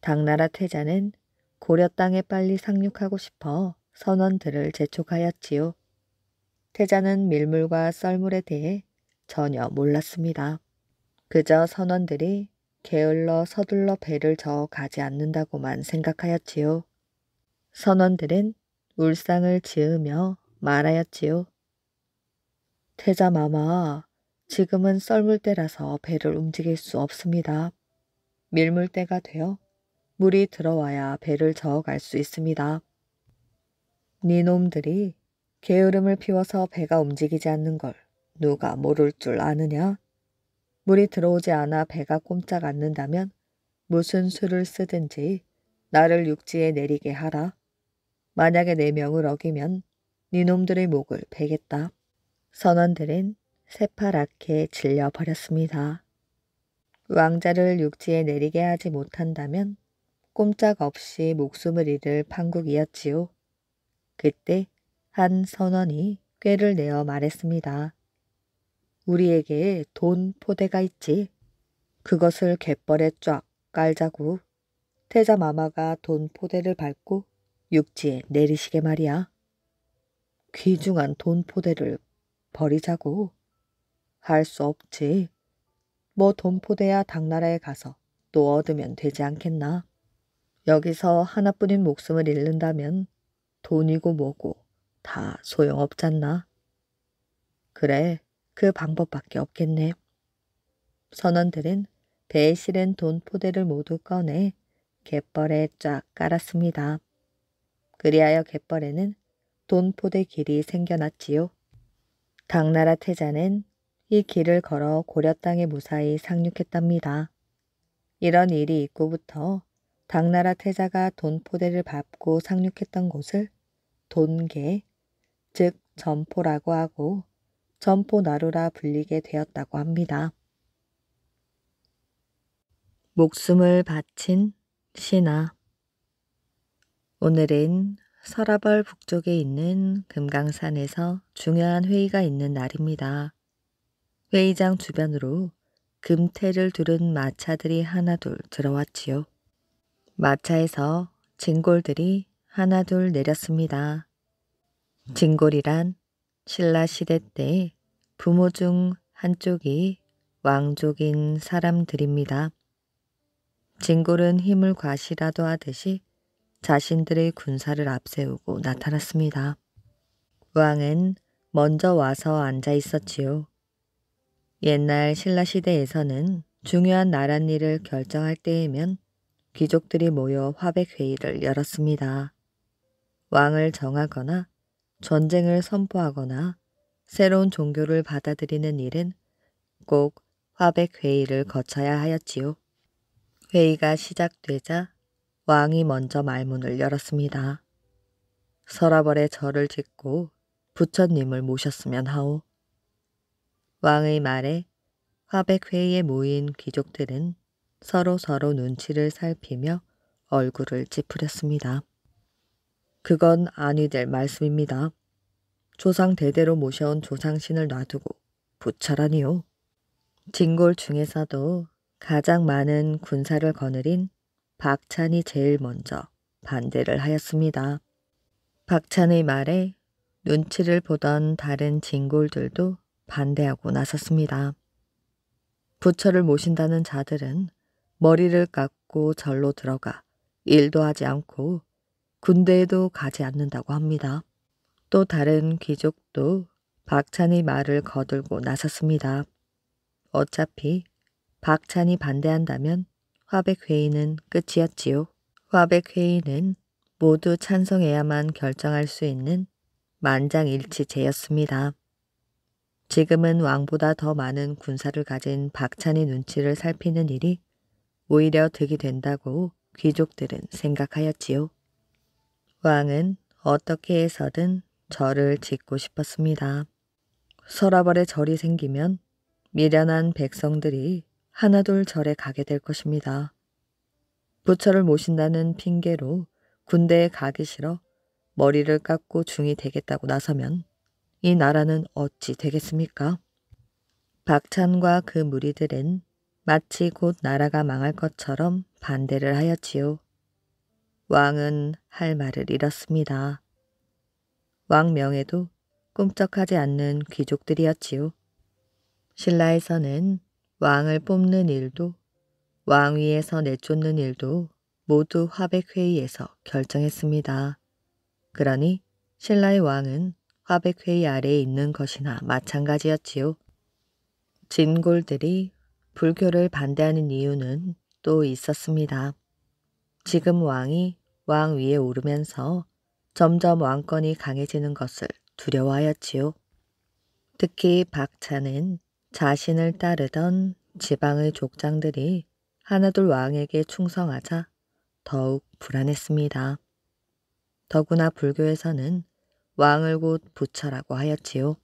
당나라 태자는 고려 땅에 빨리 상륙하고 싶어 선원들을 재촉하였지요. 태자는 밀물과 썰물에 대해 전혀 몰랐습니다. 그저 선원들이 게을러 서둘러 배를 저어 가지 않는다고만 생각하였지요. 선원들은 울상을 지으며 말하였지요. 태자마마, 지금은 썰물 때라서 배를 움직일 수 없습니다. 밀물 때가 되어 물이 들어와야 배를 저어갈 수 있습니다. 니놈들이 네 게으름을 피워서 배가 움직이지 않는 걸 누가 모를 줄 아느냐? 물이 들어오지 않아 배가 꼼짝 않는다면 무슨 수를 쓰든지 나를 육지에 내리게 하라. 만약에 네 명을 어기면 니놈들의 네 목을 베겠다. 선원들은 새파랗게 질려버렸습니다. 왕자를 육지에 내리게 하지 못한다면 꼼짝없이 목숨을 잃을 판국이었지요. 그때 한 선원이 꾀를 내어 말했습니다. 우리에게 돈 포대가 있지. 그것을 갯벌에 쫙 깔자고 태자 마마가 돈 포대를 밟고 육지에 내리시게 말이야. 귀중한 돈 포대를 버리자고. 할 수 없지. 뭐 돈 포대야 당나라에 가서 또 얻으면 되지 않겠나. 여기서 하나뿐인 목숨을 잃는다면 돈이고 뭐고 다 소용없잖나. 그래, 그 방법밖에 없겠네. 선원들은 배에 실은 돈 포대를 모두 꺼내 갯벌에 쫙 깔았습니다. 그리하여 갯벌에는 돈포대 길이 생겨났지요. 당나라 태자는 이 길을 걸어 고려 땅에 무사히 상륙했답니다. 이런 일이 있고부터 당나라 태자가 돈포대를 밟고 상륙했던 곳을 돈계, 즉 점포라고 하고 점포나루라 불리게 되었다고 합니다. 목숨을 바친 신하 오늘은 서라벌 북쪽에 있는 금강산에서 중요한 회의가 있는 날입니다. 회의장 주변으로 금태를 두른 마차들이 하나둘 들어왔지요. 마차에서 진골들이 하나둘 내렸습니다. 진골이란 신라시대 때 부모 중 한쪽이 왕족인 사람들입니다. 진골은 힘을 과시라도 하듯이 자신들의 군사를 앞세우고 나타났습니다. 왕은 먼저 와서 앉아 있었지요. 옛날 신라 시대에서는 중요한 나랏 일을 결정할 때이면 귀족들이 모여 화백회의를 열었습니다. 왕을 정하거나 전쟁을 선포하거나 새로운 종교를 받아들이는 일은 꼭 화백회의를 거쳐야 하였지요. 회의가 시작되자 왕이 먼저 말문을 열었습니다. 서라벌에 절을 짓고 부처님을 모셨으면 하오. 왕의 말에 화백회의에 모인 귀족들은 서로 서로 눈치를 살피며 얼굴을 찌푸렸습니다. 그건 아니 될 말씀입니다. 조상 대대로 모셔온 조상신을 놔두고 부처라니요. 진골 중에서도 가장 많은 군사를 거느린 박찬이 제일 먼저 반대를 하였습니다. 박찬의 말에 눈치를 보던 다른 진골들도 반대하고 나섰습니다. 부처를 모신다는 자들은 머리를 깎고 절로 들어가 일도 하지 않고 군대에도 가지 않는다고 합니다. 또 다른 귀족도 박찬의 말을 거들고 나섰습니다. 어차피 박찬이 반대한다면 화백회의는 끝이었지요. 화백회의는 모두 찬성해야만 결정할 수 있는 만장일치제였습니다. 지금은 왕보다 더 많은 군사를 가진 박찬의 눈치를 살피는 일이 오히려 득이 된다고 귀족들은 생각하였지요. 왕은 어떻게 해서든 절을 짓고 싶었습니다. 서라벌의 절이 생기면 미련한 백성들이 하나둘 절에 가게 될 것입니다. 부처를 모신다는 핑계로 군대에 가기 싫어 머리를 깎고 중이 되겠다고 나서면 이 나라는 어찌 되겠습니까? 박찬과 그 무리들은 마치 곧 나라가 망할 것처럼 반대를 하였지요. 왕은 할 말을 잃었습니다. 왕명에도 꿈쩍하지 않는 귀족들이었지요. 신라에서는 왕을 뽑는 일도 왕위에서 내쫓는 일도 모두 화백회의에서 결정했습니다. 그러니 신라의 왕은 화백회의 아래에 있는 것이나 마찬가지였지요. 진골들이 불교를 반대하는 이유는 또 있었습니다. 지금 왕이 왕 위에 오르면서 점점 왕권이 강해지는 것을 두려워하였지요. 특히 박차는 자신을 따르던 지방의 족장들이 하나둘 왕에게 충성하자 더욱 불안했습니다. 더구나 불교에서는 왕을 곧 부처라고 하였지요.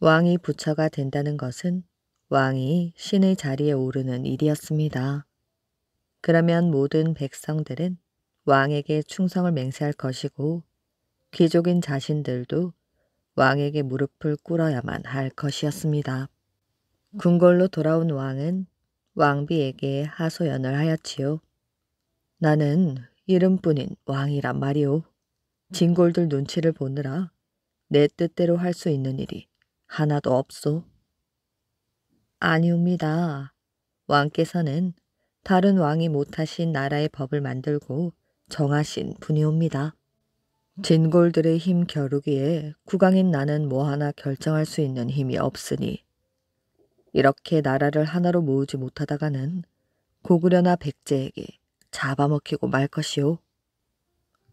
왕이 부처가 된다는 것은 왕이 신의 자리에 오르는 일이었습니다. 그러면 모든 백성들은 왕에게 충성을 맹세할 것이고 귀족인 자신들도 왕에게 무릎을 꿇어야만 할 것이었습니다. 궁궐로 돌아온 왕은 왕비에게 하소연을 하였지요. 나는 이름뿐인 왕이란 말이오. 진골들 눈치를 보느라 내 뜻대로 할 수 있는 일이 하나도 없소. 아니옵니다. 왕께서는 다른 왕이 못하신 나라의 법을 만들고 정하신 분이옵니다. 진골들의 힘 겨루기에 국왕인 나는 뭐 하나 결정할 수 있는 힘이 없으니 이렇게 나라를 하나로 모으지 못하다가는 고구려나 백제에게 잡아먹히고 말 것이오.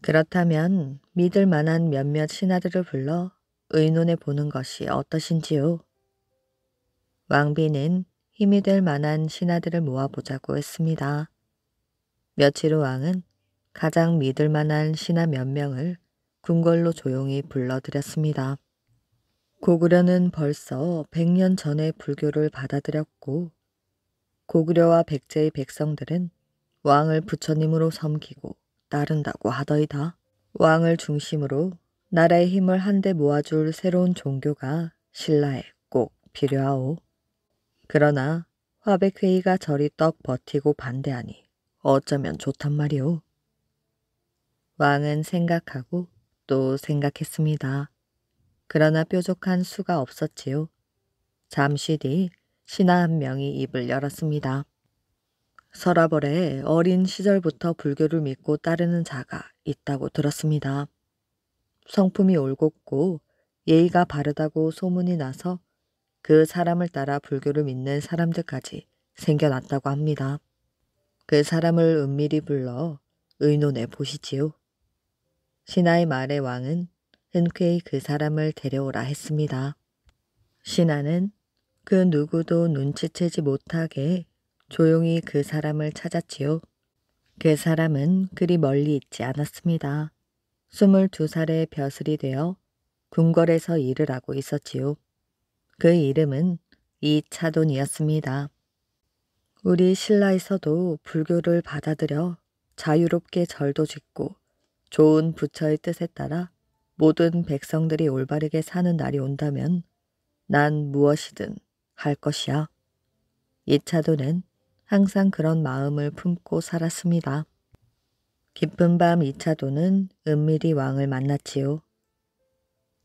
그렇다면 믿을 만한 몇몇 신하들을 불러 의논해 보는 것이 어떠신지요? 왕비는 힘이 될 만한 신하들을 모아보자고 했습니다. 며칠 후 왕은 가장 믿을 만한 신하 몇 명을 궁궐로 조용히 불러들였습니다. 고구려는 벌써 100년 전에 불교를 받아들였고 고구려와 백제의 백성들은 왕을 부처님으로 섬기고 따른다고 하더이다. 왕을 중심으로 나라의 힘을 한데 모아줄 새로운 종교가 신라에 꼭 필요하오. 그러나 화백회의가 저리 떡 버티고 반대하니 어쩌면 좋단 말이오. 왕은 생각하고 또 생각했습니다. 그러나 뾰족한 수가 없었지요. 잠시 뒤 신하 한 명이 입을 열었습니다. 서라벌에 어린 시절부터 불교를 믿고 따르는 자가 있다고 들었습니다. 성품이 올곧고 예의가 바르다고 소문이 나서 그 사람을 따라 불교를 믿는 사람들까지 생겨났다고 합니다. 그 사람을 은밀히 불러 의논해 보시지요. 신하의 말에 왕은 흔쾌히 그 사람을 데려오라 했습니다. 신하는 그 누구도 눈치채지 못하게 조용히 그 사람을 찾았지요. 그 사람은 그리 멀리 있지 않았습니다. 22살의 벼슬이 되어 궁궐에서 일을 하고 있었지요. 그 이름은 이차돈이었습니다. 우리 신라에서도 불교를 받아들여 자유롭게 절도 짓고 좋은 부처의 뜻에 따라 모든 백성들이 올바르게 사는 날이 온다면 난 무엇이든 할 것이야. 이차도는 항상 그런 마음을 품고 살았습니다. 깊은 밤 이차도는 은밀히 왕을 만났지요.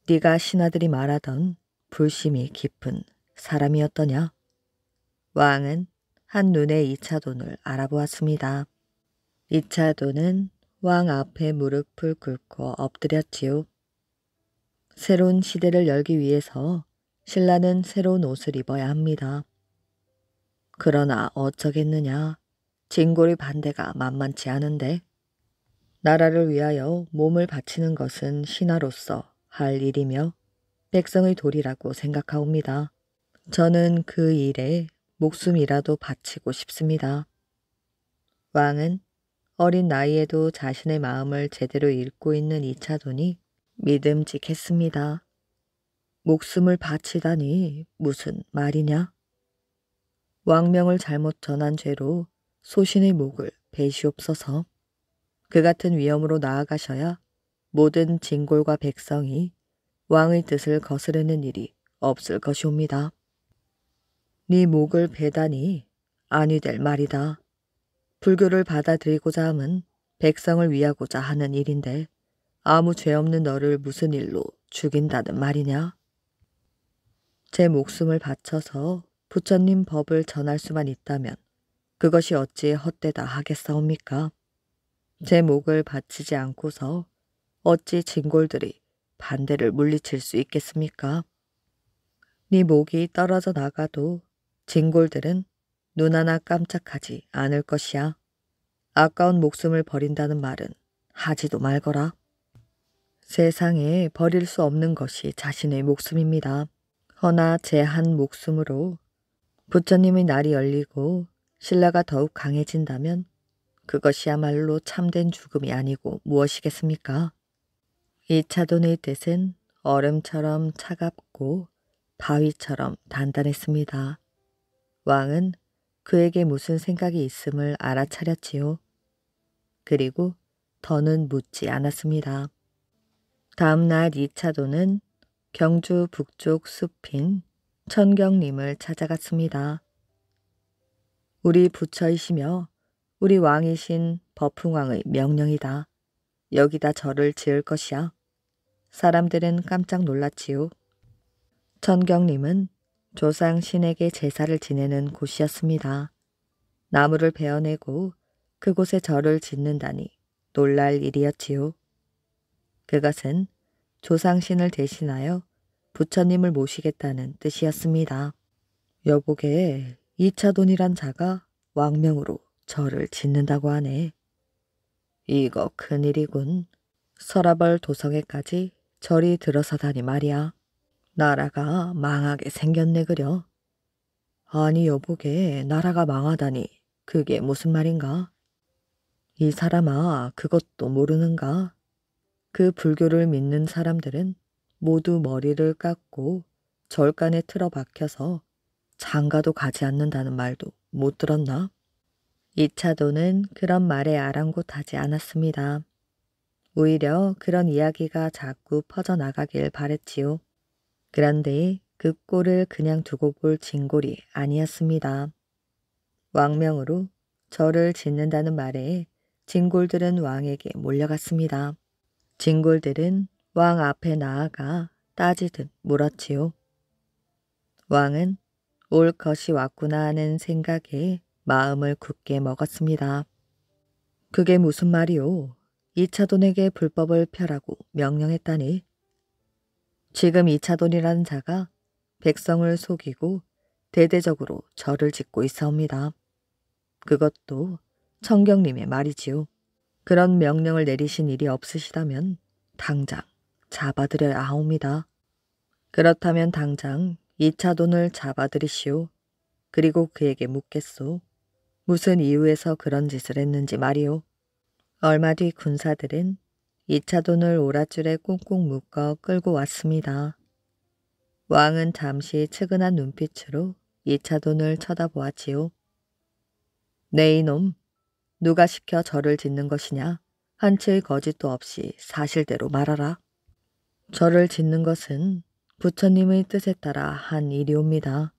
네가 신하들이 말하던 불심이 깊은 사람이었더냐? 왕은 한눈에 이차돈을 알아보았습니다. 이차돈은 왕 앞에 무릎을 꿇고 엎드렸지요. 새로운 시대를 열기 위해서 신라는 새로운 옷을 입어야 합니다. 그러나 어쩌겠느냐. 진골이 반대가 만만치 않은데. 나라를 위하여 몸을 바치는 것은 신하로서 할 일이며 백성의 도리라고 생각하옵니다. 저는 그 일에 목숨이라도 바치고 싶습니다. 왕은 어린 나이에도 자신의 마음을 제대로 읽고 있는 이차돈이 믿음직했습니다. 목숨을 바치다니 무슨 말이냐? 왕명을 잘못 전한 죄로 소신의 목을 베시옵소서. 그 같은 위험으로 나아가셔야 모든 진골과 백성이 왕의 뜻을 거스르는 일이 없을 것이옵니다. 네 목을 베다니 아니 될 말이다. 불교를 받아들이고자 함은 백성을 위하고자 하는 일인데 아무 죄 없는 너를 무슨 일로 죽인다는 말이냐? 제 목숨을 바쳐서 부처님 법을 전할 수만 있다면 그것이 어찌 헛되다 하겠사옵니까? 제 목을 바치지 않고서 어찌 진골들이 반대를 물리칠 수 있겠습니까? 네 목이 떨어져 나가도 진골들은 눈 하나 깜짝하지 않을 것이야. 아까운 목숨을 버린다는 말은 하지도 말거라. 세상에 버릴 수 없는 것이 자신의 목숨입니다. 허나 제한 목숨으로 부처님의 날이 열리고 신라가 더욱 강해진다면 그것이야말로 참된 죽음이 아니고 무엇이겠습니까? 이 차돈의 뜻은 얼음처럼 차갑고 바위처럼 단단했습니다. 왕은 그에게 무슨 생각이 있음을 알아차렸지요. 그리고 더는 묻지 않았습니다. 다음 날이차도는 경주 북쪽 숲인 천경님을 찾아갔습니다. 우리 부처이시며 우리 왕이신 버풍왕의 명령이다. 여기다 절을 지을 것이야. 사람들은 깜짝 놀랐지요. 천경님은 조상 신에게 제사를 지내는 곳이었습니다. 나무를 베어내고 그곳에 절을 짓는다니 놀랄 일이었지요. 그것은 조상신을 대신하여 부처님을 모시겠다는 뜻이었습니다. 여보게 이차돈이란 자가 왕명으로 절을 짓는다고 하네. 이거 큰일이군. 서라벌 도성에까지 절이 들어서다니 말이야. 나라가 망하게 생겼네 그려. 아니 여보게 나라가 망하다니 그게 무슨 말인가? 이 사람아 그것도 모르는가? 그 불교를 믿는 사람들은 모두 머리를 깎고 절간에 틀어박혀서 장가도 가지 않는다는 말도 못 들었나? 이차도는 그런 말에 아랑곳하지 않았습니다. 오히려 그런 이야기가 자꾸 퍼져나가길 바랬지요. 그런데 그 꼴을 그냥 두고 볼 진골이 아니었습니다. 왕명으로 절을 짓는다는 말에 진골들은 왕에게 몰려갔습니다. 진골들은 왕 앞에 나아가 따지듯 물었지요. 왕은 올 것이 왔구나 하는 생각에 마음을 굳게 먹었습니다. 그게 무슨 말이오? 이차돈에게 불법을 펴라고 명령했다니. 지금 이차돈이라는 자가 백성을 속이고 대대적으로 절을 짓고 있사옵니다. 그것도 청경님의 말이지요. 그런 명령을 내리신 일이 없으시다면 당장 잡아들여야 하옵니다. 그렇다면 당장 2차 돈을 잡아들이시오. 그리고 그에게 묻겠소. 무슨 이유에서 그런 짓을 했는지 말이오. 얼마 뒤 군사들은 2차 돈을 오랏줄에 꽁꽁 묶어 끌고 왔습니다. 왕은 잠시 측은한 눈빛으로 2차 돈을 쳐다보았지요. 네 이놈, 누가 시켜 절을 짓는 것이냐? 한치의 거짓도 없이 사실대로 말하라. 절을 짓는 것은 부처님의 뜻에 따라 한 일이옵니다.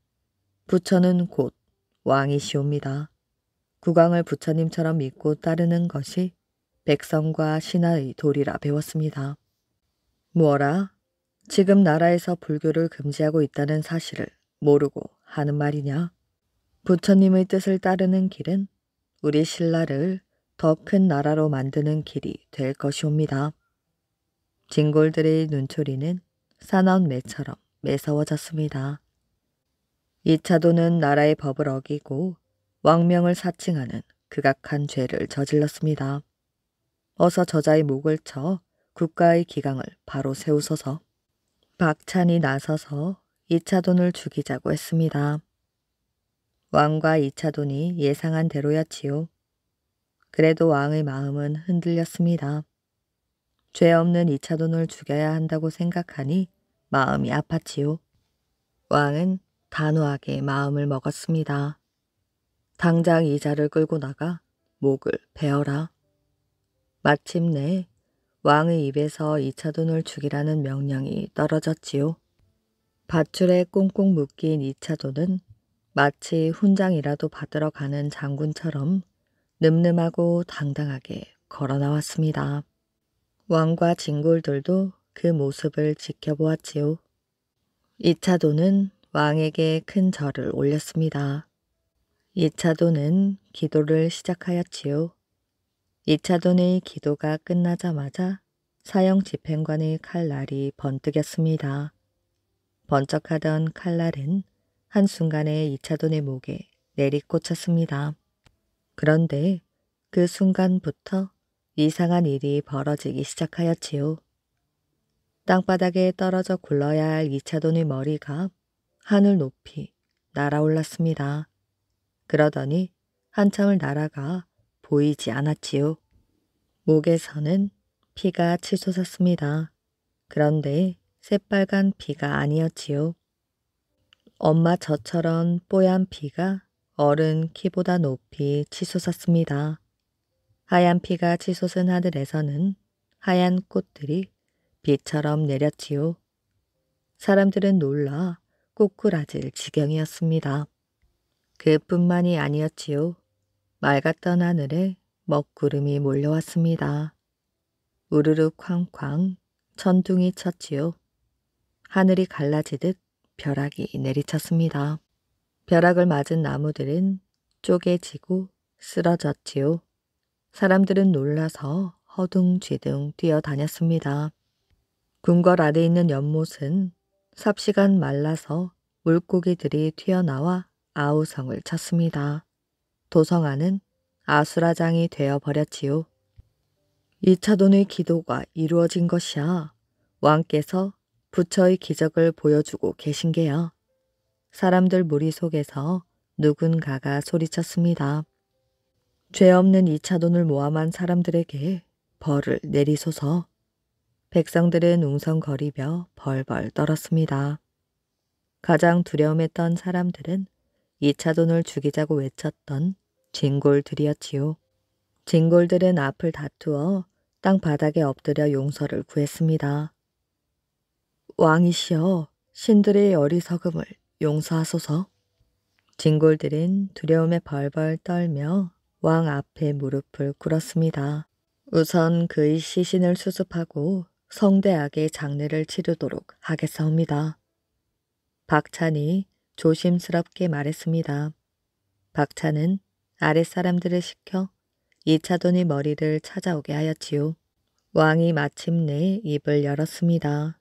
부처는 곧 왕이시옵니다. 국왕을 부처님처럼 믿고 따르는 것이 백성과 신하의 도리라 배웠습니다. 뭐라? 지금 나라에서 불교를 금지하고 있다는 사실을 모르고 하는 말이냐? 부처님의 뜻을 따르는 길은 우리 신라를 더 큰 나라로 만드는 길이 될 것이옵니다. 진골들의 눈초리는 사나운 매처럼 매서워졌습니다. 이차도는 나라의 법을 어기고 왕명을 사칭하는 극악한 죄를 저질렀습니다. 어서 저자의 목을 쳐 국가의 기강을 바로 세우소서. 박찬이 나서서 이차돈을 죽이자고 했습니다. 왕과 이차돈이 예상한 대로였지요. 그래도 왕의 마음은 흔들렸습니다. 죄 없는 이차돈을 죽여야 한다고 생각하니 마음이 아팠지요. 왕은 단호하게 마음을 먹었습니다. 당장 이자를 끌고 나가 목을 베어라. 마침내 왕의 입에서 이차돈을 죽이라는 명령이 떨어졌지요. 밧줄에 꽁꽁 묶인 이차돈은 마치 훈장이라도 받으러 가는 장군처럼 늠름하고 당당하게 걸어 나왔습니다. 왕과 진골들도 그 모습을 지켜보았지요. 이차도는 왕에게 큰 절을 올렸습니다. 이차도는 기도를 시작하였지요. 이차도의 기도가 끝나자마자 사형 집행관의 칼날이 번뜩였습니다. 번쩍하던 칼날은 한순간에 이차돈의 목에 내리꽂혔습니다. 그런데 그 순간부터 이상한 일이 벌어지기 시작하였지요. 땅바닥에 떨어져 굴러야 할 이차돈의 머리가 하늘 높이 날아올랐습니다. 그러더니 한참을 날아가 보이지 않았지요. 목에서는 피가 치솟았습니다. 그런데 새빨간 피가 아니었지요. 엄마 저처럼 뽀얀 피가 어른 키보다 높이 치솟았습니다. 하얀 피가 치솟은 하늘에서는 하얀 꽃들이 비처럼 내렸지요. 사람들은 놀라 꼬꾸라질 지경이었습니다. 그뿐만이 아니었지요. 맑았던 하늘에 먹구름이 몰려왔습니다. 우르르 쾅쾅 천둥이 쳤지요. 하늘이 갈라지듯 벼락이 내리쳤습니다. 벼락을 맞은 나무들은 쪼개지고 쓰러졌지요. 사람들은 놀라서 허둥지둥 뛰어다녔습니다. 궁궐 안에 있는 연못은 삽시간 말라서 물고기들이 튀어나와 아우성을 쳤습니다. 도성안은 아수라장이 되어버렸지요. 이차돈의 기도가 이루어진 것이야. 왕께서 부처의 기적을 보여주고 계신 게요. 사람들 무리 속에서 누군가가 소리쳤습니다. 죄 없는 이차 돈을 모함한 사람들에게 벌을 내리소서. 백성들은 웅성거리며 벌벌 떨었습니다. 가장 두려움했던 사람들은 이차 돈을 죽이자고 외쳤던 진골들이었지요. 진골들은 앞을 다투어 땅바닥에 엎드려 용서를 구했습니다. 왕이시여 신들의 어리석음을 용서하소서. 진골들은 두려움에 벌벌 떨며 왕 앞에 무릎을 꿇었습니다. 우선 그의 시신을 수습하고 성대하게 장례를 치르도록 하겠사옵니다. 박찬이 조심스럽게 말했습니다. 박찬은 아랫사람들을 시켜 이차돈이 머리를 찾아오게 하였지요. 왕이 마침내 입을 열었습니다.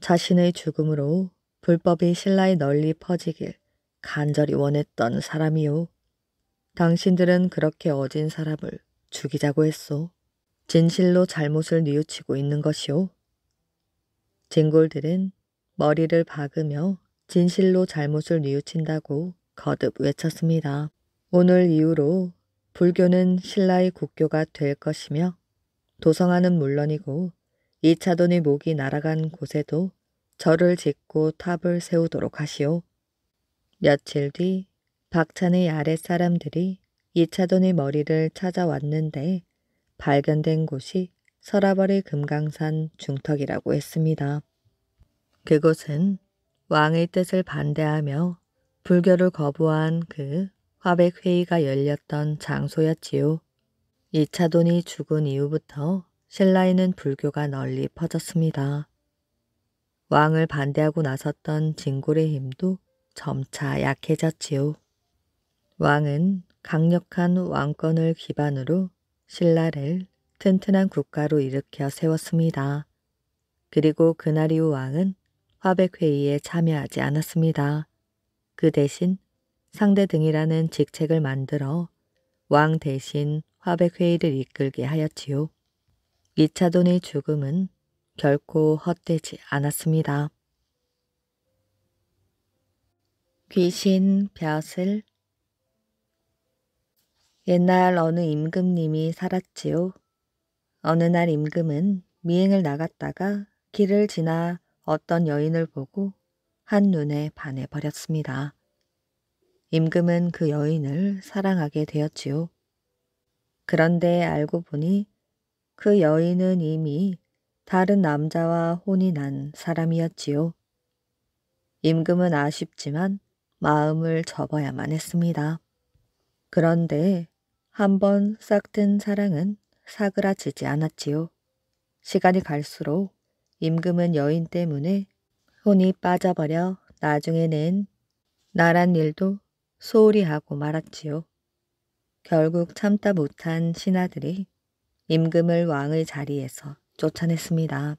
자신의 죽음으로 불법이 신라에 널리 퍼지길 간절히 원했던 사람이요. 당신들은 그렇게 어진 사람을 죽이자고 했소. 진실로 잘못을 뉘우치고 있는 것이오. 징골들은 머리를 박으며 진실로 잘못을 뉘우친다고 거듭 외쳤습니다. 오늘 이후로 불교는 신라의 국교가 될 것이며 도성하는 물론이고 이차돈의 목이 날아간 곳에도 절을 짓고 탑을 세우도록 하시오. 며칠 뒤 박찬의 아랫사람들이 이차돈의 머리를 찾아왔는데 발견된 곳이 서라벌의 금강산 중턱이라고 했습니다. 그곳은 왕의 뜻을 반대하며 불교를 거부한 그 화백회의가 열렸던 장소였지요. 이차돈이 죽은 이후부터 신라에는 불교가 널리 퍼졌습니다. 왕을 반대하고 나섰던 진골의 힘도 점차 약해졌지요. 왕은 강력한 왕권을 기반으로 신라를 튼튼한 국가로 일으켜 세웠습니다. 그리고 그날 이후 왕은 화백회의에 참여하지 않았습니다. 그 대신 상대 등이라는 직책을 만들어 왕 대신 화백회의를 이끌게 하였지요. 이차돈의 죽음은 결코 헛되지 않았습니다. 귀신 벼슬 옛날 어느 임금님이 살았지요. 어느 날 임금은 미행을 나갔다가 길을 지나 어떤 여인을 보고 한눈에 반해버렸습니다. 임금은 그 여인을 사랑하게 되었지요. 그런데 알고 보니 그 여인은 이미 다른 남자와 혼이 난 사람이었지요. 임금은 아쉽지만 마음을 접어야만 했습니다. 그런데 한 번 싹든 사랑은 사그라지지 않았지요. 시간이 갈수록 임금은 여인 때문에 혼이 빠져버려 나중에는 나란 일도 소홀히 하고 말았지요. 결국 참다 못한 신하들이 임금을 왕의 자리에서 쫓아냈습니다.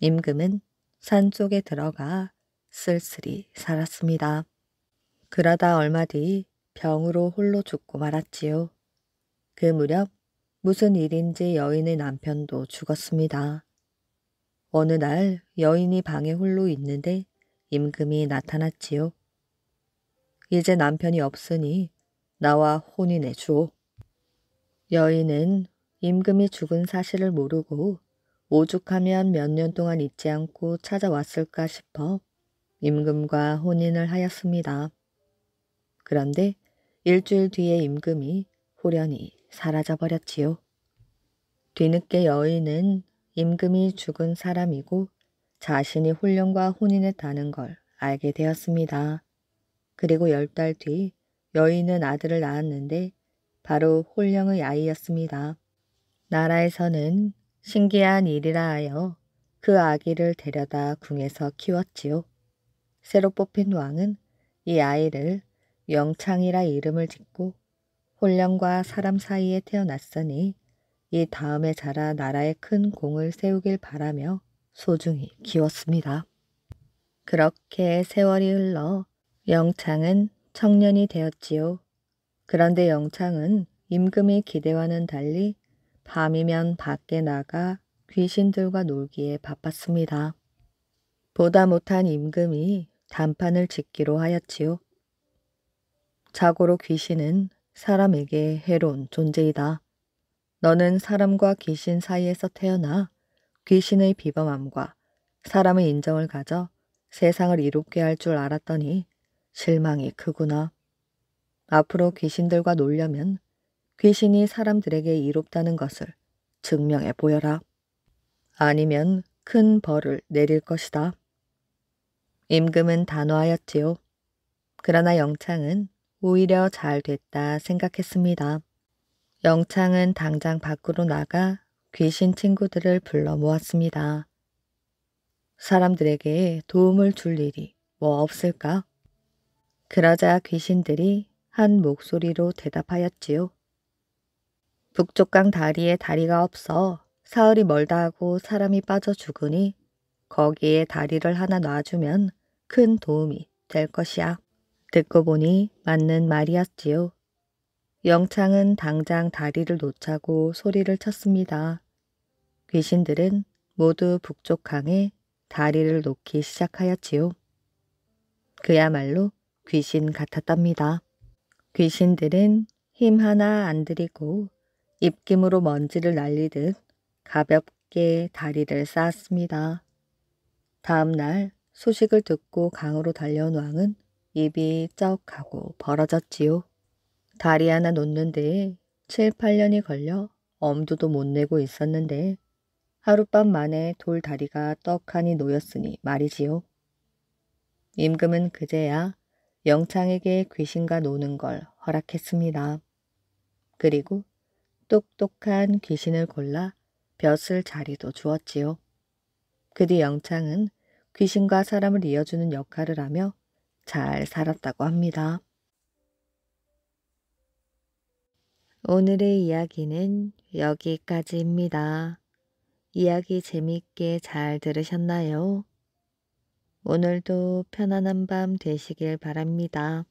임금은 산 쪽에 들어가 쓸쓸히 살았습니다. 그러다 얼마 뒤 병으로 홀로 죽고 말았지요. 그 무렵 무슨 일인지 여인의 남편도 죽었습니다. 어느 날 여인이 방에 홀로 있는데 임금이 나타났지요. 이제 남편이 없으니 나와 혼인해 주오. 여인은 임금이 죽은 사실을 모르고 오죽하면 몇 년 동안 잊지 않고 찾아왔을까 싶어 임금과 혼인을 하였습니다. 그런데 일주일 뒤에 임금이 후련히 사라져버렸지요. 뒤늦게 여인은 임금이 죽은 사람이고 자신이 혼령과 혼인했다는 걸 알게 되었습니다. 그리고 열 달 뒤 여인은 아들을 낳았는데 바로 혼령의 아이였습니다. 나라에서는 신기한 일이라 하여 그 아기를 데려다 궁에서 키웠지요. 새로 뽑힌 왕은 이 아이를 영창이라 이름을 짓고 혼령과 사람 사이에 태어났으니 이 다음에 자라 나라에 큰 공을 세우길 바라며 소중히 키웠습니다. 그렇게 세월이 흘러 영창은 청년이 되었지요. 그런데 영창은 임금의 기대와는 달리 밤이면 밖에 나가 귀신들과 놀기에 바빴습니다. 보다 못한 임금이 단판을 짓기로 하였지요. 자고로 귀신은 사람에게 해로운 존재이다. 너는 사람과 귀신 사이에서 태어나 귀신의 비범함과 사람의 인정을 가져 세상을 이롭게 할 줄 알았더니 실망이 크구나. 앞으로 귀신들과 놀려면 귀신이 사람들에게 이롭다는 것을 증명해 보여라. 아니면 큰 벌을 내릴 것이다. 임금은 단호하였지요. 그러나 영창은 오히려 잘 됐다 생각했습니다. 영창은 당장 밖으로 나가 귀신 친구들을 불러 모았습니다. 사람들에게 도움을 줄 일이 뭐 없을까? 그러자 귀신들이 한 목소리로 대답하였지요. 북쪽강 다리에 다리가 없어 사흘이 멀다 하고 사람이 빠져 죽으니 거기에 다리를 하나 놔주면 큰 도움이 될 것이야. 듣고 보니 맞는 말이었지요. 영창은 당장 다리를 놓자고 소리를 쳤습니다. 귀신들은 모두 북쪽 강에 다리를 놓기 시작하였지요. 그야말로 귀신 같았답니다. 귀신들은 힘 하나 안 들이고 입김으로 먼지를 날리듯 가볍게 다리를 쌓습니다 다음 날 소식을 듣고 강으로 달려온 왕은 입이 쩍 하고 벌어졌지요. 다리 하나 놓는 데 7, 8년이 걸려 엄두도 못 내고 있었는데 하룻밤 만에 돌다리가 떡하니 놓였으니 말이지요. 임금은 그제야 영창에게 귀신과 노는 걸 허락했습니다. 그리고 똑똑한 귀신을 골라 벼슬 자리도 주었지요. 그 뒤 영창은 귀신과 사람을 이어주는 역할을 하며 잘 살았다고 합니다. 오늘의 이야기는 여기까지입니다. 이야기 재밌게 잘 들으셨나요? 오늘도 편안한 밤 되시길 바랍니다.